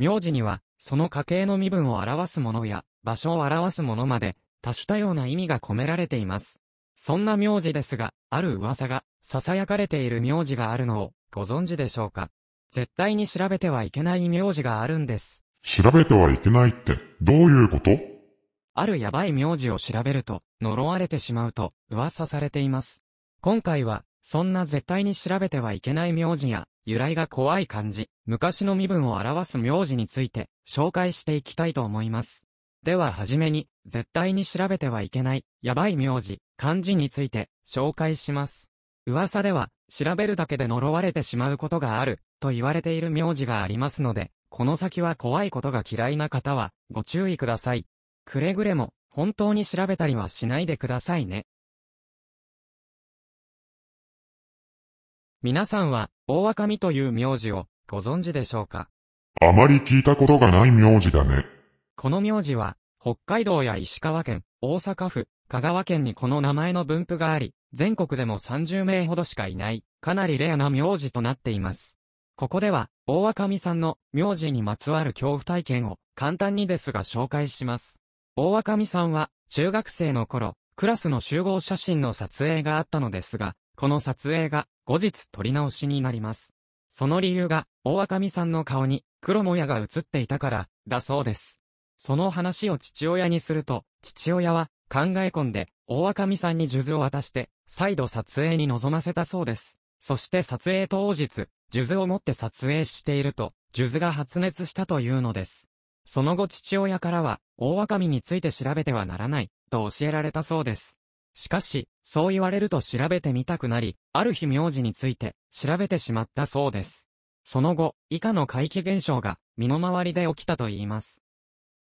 名字には、その家系の身分を表すものや、場所を表すものまで、多種多様な意味が込められています。そんな名字ですが、ある噂が、囁かれている名字があるのを、ご存知でしょうか絶対に調べてはいけない名字があるんです。調べてはいけないって、どういうことあるやばい名字を調べると、呪われてしまうと、噂されています。今回は、そんな絶対に調べてはいけない名字や、由来が怖い感じ、昔の身分を表す名字について、紹介していきたいと思います。でははじめに、絶対に調べてはいけない、やばい名字、漢字について、紹介します。噂では、調べるだけで呪われてしまうことがある、と言われている名字がありますので、この先は怖いことが嫌いな方は、ご注意ください。くれぐれも、本当に調べたりはしないでくださいね。皆さんは、大赤身という名字をご存知でしょうかあまり聞いたことがない名字だね。この名字は、北海道や石川県、大阪府、香川県にこの名前の分布があり、全国でも30名ほどしかいない、かなりレアな名字となっています。ここでは、大赤身さんの名字にまつわる恐怖体験を簡単にですが紹介します。大赤身さんは、中学生の頃、クラスの集合写真の撮影があったのですが、この撮影が後日撮り直しになります。その理由が、大赤美さんの顔に黒もやが映っていたから、だそうです。その話を父親にすると、父親は考え込んで、大赤美さんに数珠を渡して、再度撮影に臨ませたそうです。そして撮影当日、数珠を持って撮影していると、数珠が発熱したというのです。その後父親からは、大赤身について調べてはならない、と教えられたそうです。しかし、そう言われると調べてみたくなり、ある日名字について調べてしまったそうです。その後、以下の怪奇現象が身の回りで起きたと言います。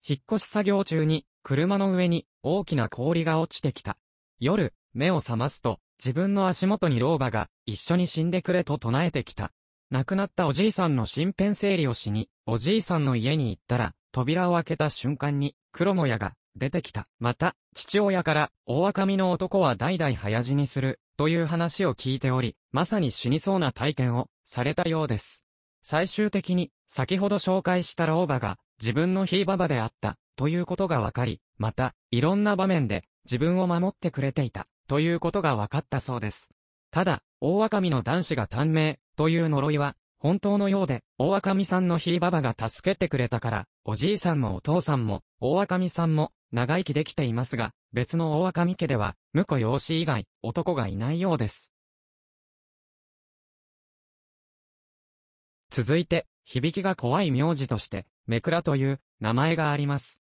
引っ越し作業中に、車の上に大きな氷が落ちてきた。夜、目を覚ますと、自分の足元に老婆が、一緒に死んでくれと唱えてきた。亡くなったおじいさんの身辺整理をしに、おじいさんの家に行ったら、扉を開けた瞬間に、黒もやが、出てきた。また、父親から、大赤身の男は代々早死にする、という話を聞いており、まさに死にそうな体験を、されたようです。最終的に、先ほど紹介した老婆が、自分のひいばばであった、ということがわかり、また、いろんな場面で、自分を守ってくれていた、ということがわかったそうです。ただ、大赤身の男子が短命、という呪いは、本当のようで、大赤身さんのひいばばが助けてくれたから、おじいさんもお父さんも、大赤身さんも、長生きできていますが、別の大赤身家では、婿養子以外、男がいないようです。続いて、響きが怖い名字として、めくらという名前があります。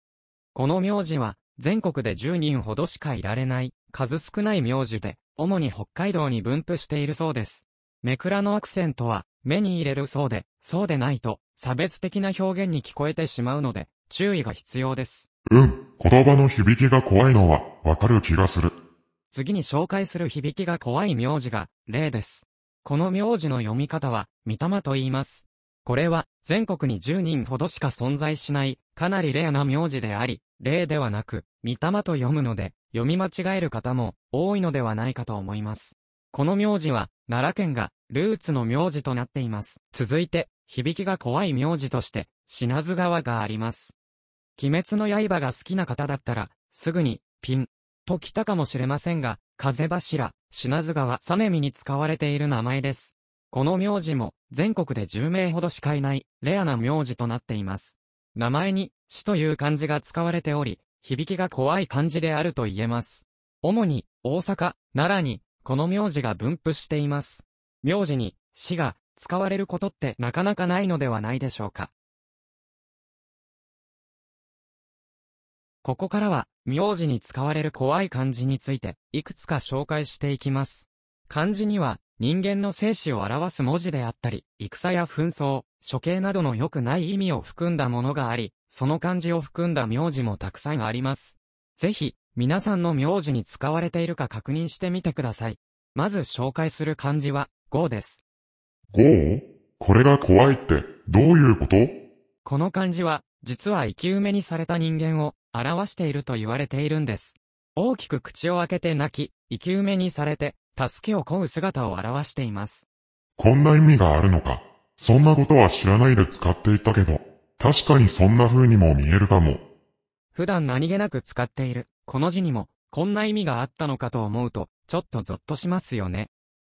この名字は、全国で10人ほどしかいられない、数少ない名字で、主に北海道に分布しているそうです。めくらのアクセントは、目に入れるそうで、そうでないと、差別的な表現に聞こえてしまうので、注意が必要です。うん、言葉の響きが怖いのは、わかる気がする。次に紹介する響きが怖い名字が、例です。この名字の読み方は、御霊と言います。これは、全国に10人ほどしか存在しない、かなりレアな名字であり、例ではなく、御霊と読むので、読み間違える方も、多いのではないかと思います。この名字は、奈良県が、ルーツの名字となっています。続いて、響きが怖い名字として、品津川があります。鬼滅の刃が好きな方だったら、すぐに、ピン、と来たかもしれませんが、風柱、品津川、サネミに使われている名前です。この名字も、全国で10名ほどしかいない、レアな名字となっています。名前に、死という漢字が使われており、響きが怖い漢字であると言えます。主に、大阪、奈良に、この名字が分布しています。名字に、死が、使われることってなかなかないのではないでしょうか。ここからは、名字に使われる怖い漢字について、いくつか紹介していきます。漢字には、人間の生死を表す文字であったり、戦や紛争、処刑などの良くない意味を含んだものがあり、その漢字を含んだ名字もたくさんあります。ぜひ、皆さんの名字に使われているか確認してみてください。まず紹介する漢字は、ーです。ーこれが怖いって、どういうことこの漢字は、実は生き埋めにされた人間を、表していると言われているんです。大きく口を開けて泣き、生き埋めにされて、助けを請う姿を表しています。こんな意味があるのか。そんなことは知らないで使っていたけど、確かにそんな風にも見えるかも。普段何気なく使っている、この字にも、こんな意味があったのかと思うと、ちょっとゾッとしますよね。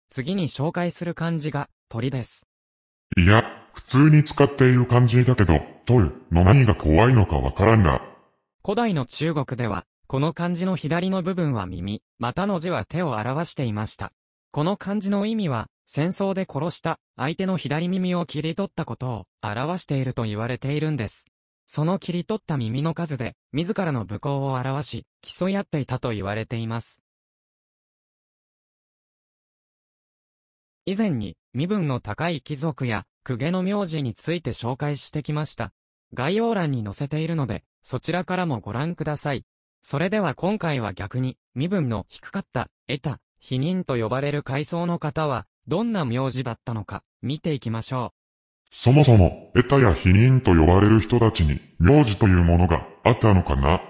次に紹介する漢字が、鳥です。いや、普通に使っている漢字だけど、鳥の何が怖いのかわからんが。古代の中国では、この漢字の左の部分は耳、またの字は手を表していました。この漢字の意味は、戦争で殺した相手の左耳を切り取ったことを表していると言われているんです。その切り取った耳の数で、自らの武功を表し、競い合っていたと言われています。以前に、身分の高い貴族や、公家の名字について紹介してきました。概要欄に載せているので、そちらからもご覧ください。それでは今回は逆に、身分の低かった、得た、否認と呼ばれる階層の方は、どんな名字だったのか、見ていきましょう。そもそも、得たや否認と呼ばれる人たちに、名字というものがあったのかな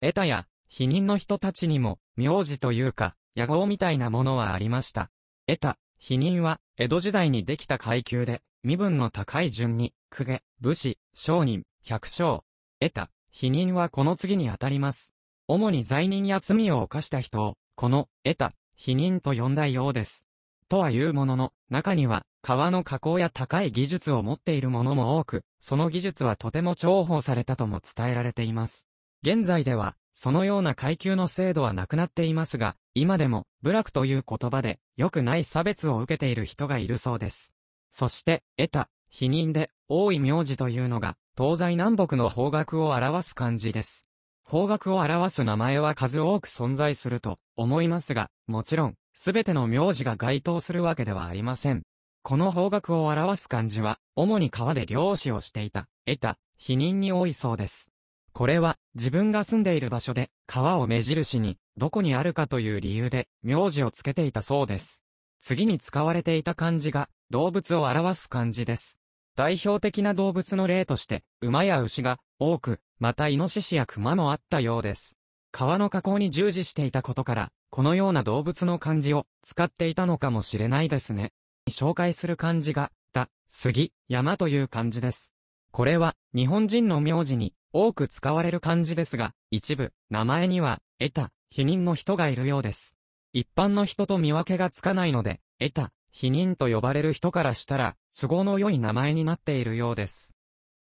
得たや、否認の人たちにも、名字というか、野望みたいなものはありました。得た、否認は、江戸時代にできた階級で、身分の高い順に、公家、武士、商人、百姓、得た、否認はこの次にあたります。主に罪人や罪を犯した人を、この、得た、否認と呼んだようです。とは言うものの、中には、川の加工や高い技術を持っているものも多く、その技術はとても重宝されたとも伝えられています。現在では、そのような階級の制度はなくなっていますが、今でも、部落という言葉で、良くない差別を受けている人がいるそうです。そして、得た、否認で、多い名字というのが、東西南北の方角を表す漢字です。方角を表す名前は数多く存在すると思いますが、もちろん、すべての名字が該当するわけではありません。この方角を表す漢字は、主に川で漁師をしていた、得た、否認に多いそうです。これは、自分が住んでいる場所で、川を目印に、どこにあるかという理由で、名字をつけていたそうです。次に使われていた漢字が、動物を表す漢字です。代表的な動物の例として、馬や牛が多く、またイノシシやクマもあったようです。川の河口に従事していたことから、このような動物の漢字を使っていたのかもしれないですね。紹介する漢字が、だ、杉、山という漢字です。これは、日本人の名字に多く使われる漢字ですが、一部、名前には、得た、否認の人がいるようです。一般の人と見分けがつかないので、得た、否認と呼ばれる人からしたら、都合の良い名前になっているようです。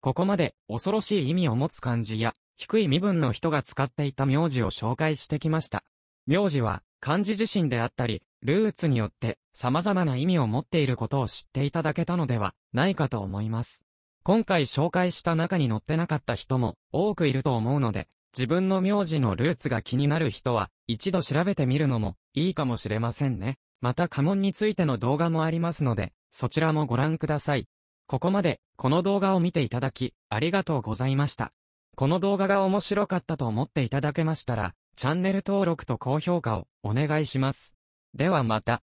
ここまで、恐ろしい意味を持つ漢字や、低い身分の人が使っていた名字を紹介してきました。名字は、漢字自身であったり、ルーツによって様々な意味を持っていることを知っていただけたのではないかと思います。今回紹介した中に載ってなかった人も多くいると思うので、自分の名字のルーツが気になる人は一度調べてみるのもいいかもしれませんね。また家紋についての動画もありますので、そちらもご覧ください。ここまで、この動画を見ていただき、ありがとうございました。この動画が面白かったと思っていただけましたら、チャンネル登録と高評価をお願いします。ではまた。